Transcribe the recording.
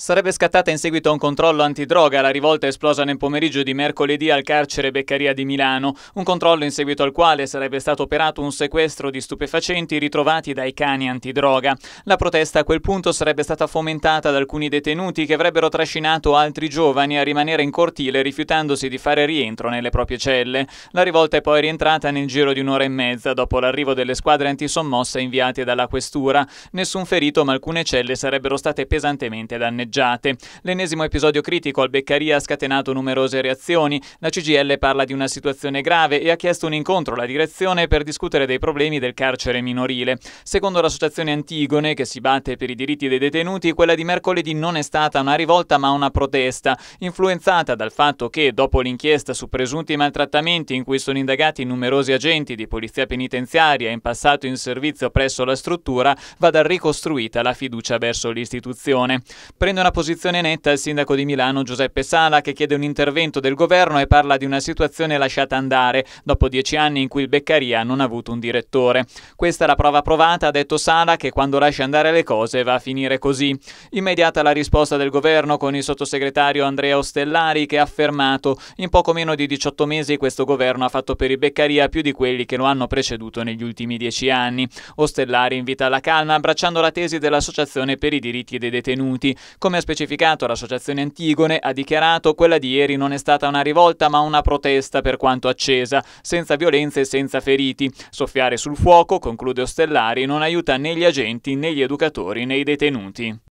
Sarebbe scattata in seguito a un controllo antidroga la rivolta esplosa nel pomeriggio di mercoledì al carcere Beccaria di Milano, un controllo in seguito al quale sarebbe stato operato un sequestro di stupefacenti ritrovati dai cani antidroga. La protesta a quel punto sarebbe stata fomentata da alcuni detenuti che avrebbero trascinato altri giovani a rimanere in cortile rifiutandosi di fare rientro nelle proprie celle. La rivolta è poi rientrata nel giro di un'ora e mezza dopo l'arrivo delle squadre antisommosse inviate dalla questura. Nessun ferito ma alcune celle sarebbero state pesantemente danneggiate danneggiate. L'ennesimo episodio critico al Beccaria ha scatenato numerose reazioni. La CGL parla di una situazione grave e ha chiesto un incontro alla direzione per discutere dei problemi del carcere minorile. Secondo l'associazione Antigone, che si batte per i diritti dei detenuti, quella di mercoledì non è stata una rivolta ma una protesta, influenzata dal fatto che, dopo l'inchiesta su presunti maltrattamenti in cui sono indagati numerosi agenti di polizia penitenziaria in passato in servizio presso la struttura, vada ricostruita la fiducia verso l'istituzione. Prendo prende una posizione netta il sindaco di Milano Giuseppe Sala che chiede un intervento del governo e parla di una situazione lasciata andare dopo dieci anni in cui il Beccaria non ha avuto un direttore. Questa è la prova provata, ha detto Sala, che quando lascia andare le cose va a finire così. Immediata la risposta del governo con il sottosegretario Andrea Ostellari che ha affermato in poco meno di 18 mesi questo governo ha fatto per il Beccaria più di quelli che lo hanno preceduto negli ultimi dieci anni. Ostellari invita alla calma abbracciando la tesi dell'Associazione per i diritti dei detenuti. Come come ha specificato l'associazione Antigone, ha dichiarato quella di ieri non è stata una rivolta ma una protesta per quanto accesa, senza violenze e senza feriti. Soffiare sul fuoco, conclude Ostellari, non aiuta né gli agenti né gli educatori né i detenuti.